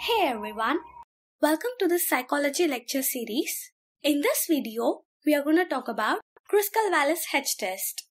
Hey everyone, welcome to the psychology lecture series. In this video, we are going to talk about Kruskal-Wallis H test.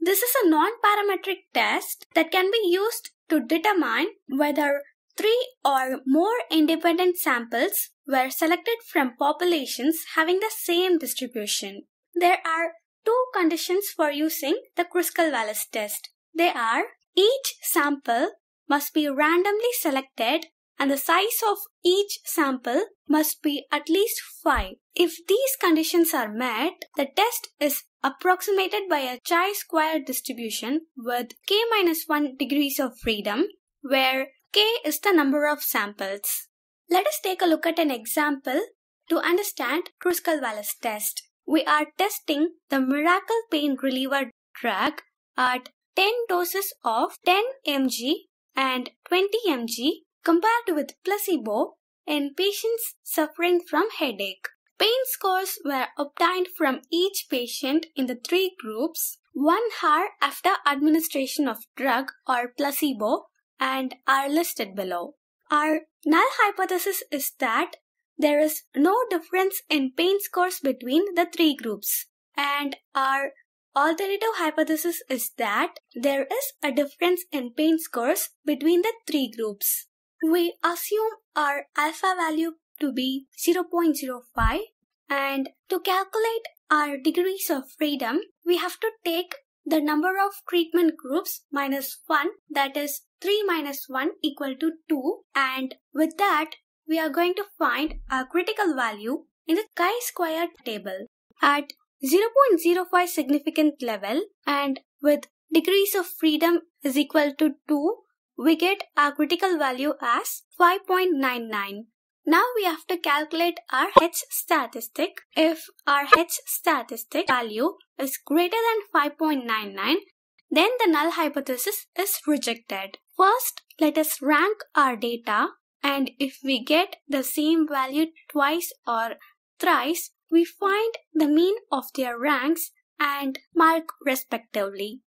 This is a non-parametric test that can be used to determine whether three or more independent samples were selected from populations having the same distribution. There are two conditions for using the Kruskal-Wallis test. They are each sample must be randomly selected and the size of each sample must be at least 5. If these conditions are met, the test is approximated by a chi-square distribution with k-1 degrees of freedom where k is the number of samples. Let us take a look at an example to understand Kruskal-Wallis test we are testing the Miracle Pain Reliever drug at 10 doses of 10 mg and 20 mg compared with placebo in patients suffering from headache. Pain scores were obtained from each patient in the three groups one hour after administration of drug or placebo and are listed below. Our null hypothesis is that there is no difference in pain scores between the three groups. And our alternative hypothesis is that there is a difference in pain scores between the three groups. We assume our alpha value to be 0.05 and to calculate our degrees of freedom, we have to take the number of treatment groups minus 1 that is 3 minus 1 equal to 2 and with that we are going to find our critical value in the chi-square table at 0.05 significant level and with degrees of freedom is equal to 2, we get our critical value as 5.99. Now we have to calculate our H statistic. If our H statistic value is greater than 5.99, then the null hypothesis is rejected. First, let us rank our data and if we get the same value twice or thrice, we find the mean of their ranks and mark respectively.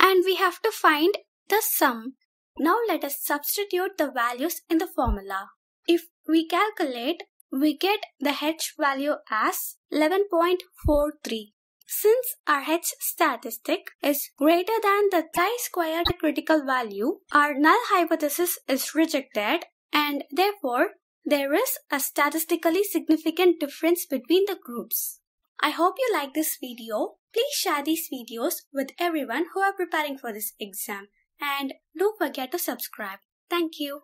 And we have to find the sum. Now let us substitute the values in the formula. If we calculate, we get the h value as 11.43. Since our h statistic is greater than the chi squared critical value, our null hypothesis is rejected and therefore there is a statistically significant difference between the groups. I hope you like this video. Please share these videos with everyone who are preparing for this exam and don't forget to subscribe. Thank you.